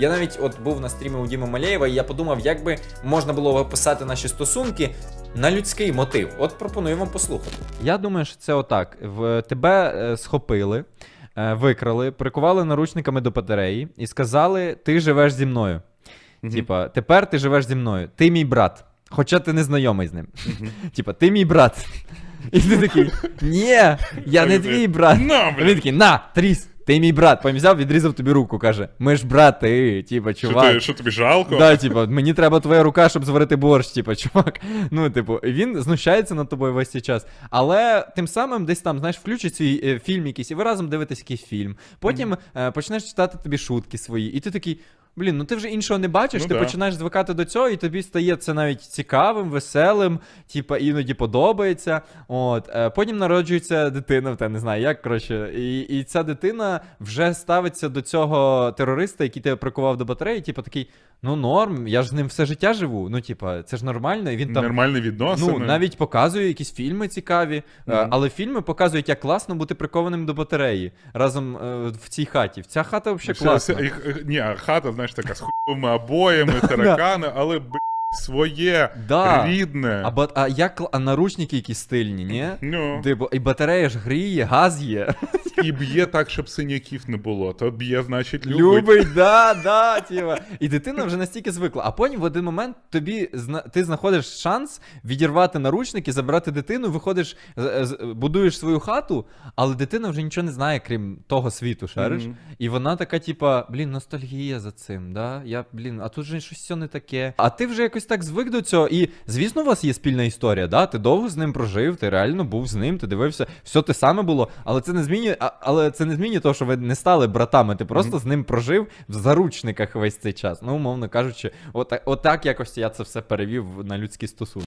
Я навіть от був на стрімі у Діми Малєєва, і я подумав, як би можна було описати наші стосунки на людський мотив. От пропоную вам послухати. Я думаю, що це отак: в тебе е, схопили. Е, викрали, прикували наручниками до батареї і сказали: Ти живеш зі мною. Mm -hmm. Типа, тепер ти живеш зі мною. Ти мій брат. Хоча ти не знайомий з ним. Mm -hmm. Типа, ти мій брат. І ти такий, ні, я не твій брат. No, він такий, на, тріс. Ти мій брат, взяв, відрізав тобі руку, каже: Ми ж брати, типа, чувак. Що, що тобі жалко? Да, типа, мені треба твоя рука, щоб зварити борщ, типа, чувак. Ну, типу, він знущається над тобою весь цей час. Але тим самим десь там, знаєш, включить свій е, фільм якийсь, і ви разом дивитесь якийсь фільм. Потім mm. е, почнеш читати тобі шутки свої, і ти такий. Блін, ну ти вже іншого не бачиш, ну, ти да. починаєш звикати до цього, і тобі стає це навіть цікавим, веселим, типа іноді подобається. От е, потім народжується дитина, в те не знаю, як коротше. І і ця дитина вже ставиться до цього терориста, який тебе прикував до батареї. Типу такий, ну норм, я ж з ним все життя живу. Ну, типа, це ж нормально. він там нормальні відносини. Ну, навіть показує якісь фільми цікаві, mm-hmm. але фільми показують, як класно бути прикованим до батареї разом е, в цій хаті. Ця хата взагалі класна. Ні, хата, знаєш знаєш, така з хуйовими обоями, таракани, але блін, своє да. рідне. А бат, а як а наручники якісь стильні, ні? Ну. Типу, і батарея ж гріє, газ є. І б'є так, щоб синяків не було. То б'є, значить, любить. Любить, да, да, тіва. І дитина вже настільки звикла. А потім в один момент тобі ти знаходиш шанс відірвати наручники, забрати дитину, виходиш, будуєш свою хату, але дитина вже нічого не знає, крім того світу, шариш. Mm-hmm. І вона така, типа, блін, ностальгія за цим. да? Я, блін, а тут же щось все не таке. А ти вже якось так звик до цього. І звісно, у вас є спільна історія. да? Ти довго з ним прожив, ти реально був з ним, ти дивився, все те саме було, але це не змінює, але це не змінює того, що ви не стали братами. Ти просто mm -hmm. з ним прожив в заручниках весь цей час. Ну, умовно кажучи, отак, отак якось я це все перевів на людські стосунки.